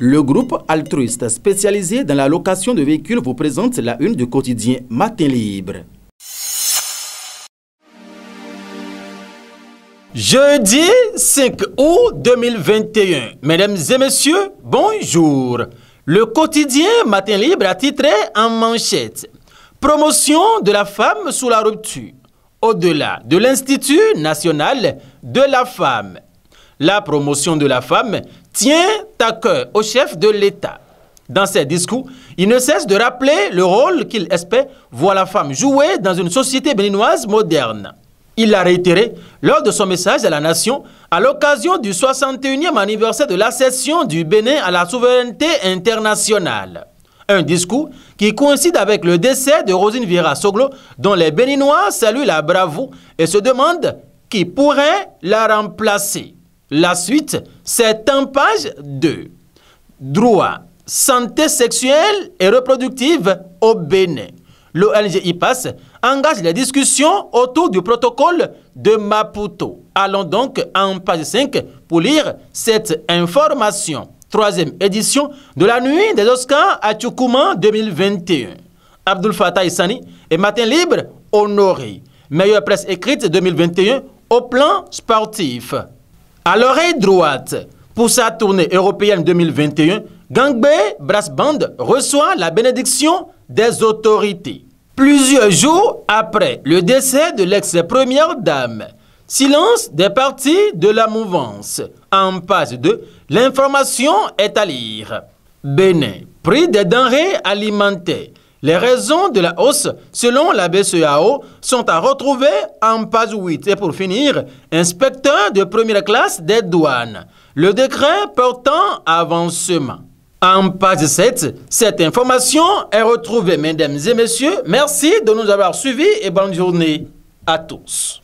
Le groupe altruiste spécialisé dans la location de véhicules vous présente la une du quotidien Matin Libre. Jeudi 5 août 2021. Mesdames et messieurs, bonjour. Le quotidien Matin Libre a titré en manchette Promotion de la femme sous la rupture. Au-delà de l'Institut national de la femme, la promotion de la femme tient à cœur au chef de l'État. Dans ses discours, il ne cesse de rappeler le rôle qu'il espère voir la femme jouer dans une société béninoise moderne. Il l'a réitéré lors de son message à la nation à l'occasion du 61e anniversaire de l'accession du Bénin à la souveraineté internationale. Un discours qui coïncide avec le décès de Rosine Vieira Soglo, dont les Béninois saluent la bravoure et se demandent qui pourrait la remplacer. La suite, c'est en page 2. Droit, santé sexuelle et reproductive au Bénin. L'ONG IPAS engage les discussions autour du protocole de Maputo. Allons donc en page 5 pour lire cette information. Troisième édition de la nuit des Oscars à Tchoukouman 2021. Abdul Fattah Isani et Matin Libre honoré. Meilleure presse écrite 2021 au plan sportif. À l'oreille droite, pour sa tournée européenne 2021, Gangbe Brassband reçoit la bénédiction des autorités. Plusieurs jours après le décès de l'ex-première dame, silence des partis de la mouvance. En page 2, l'information est à lire. Bénin, prix des denrées alimentaires les raisons de la hausse, selon la BCEAO, sont à retrouver en page 8. Et pour finir, inspecteur de première classe des douanes. Le décret portant avancement. En page 7, cette information est retrouvée. Mesdames et messieurs, merci de nous avoir suivis et bonne journée à tous.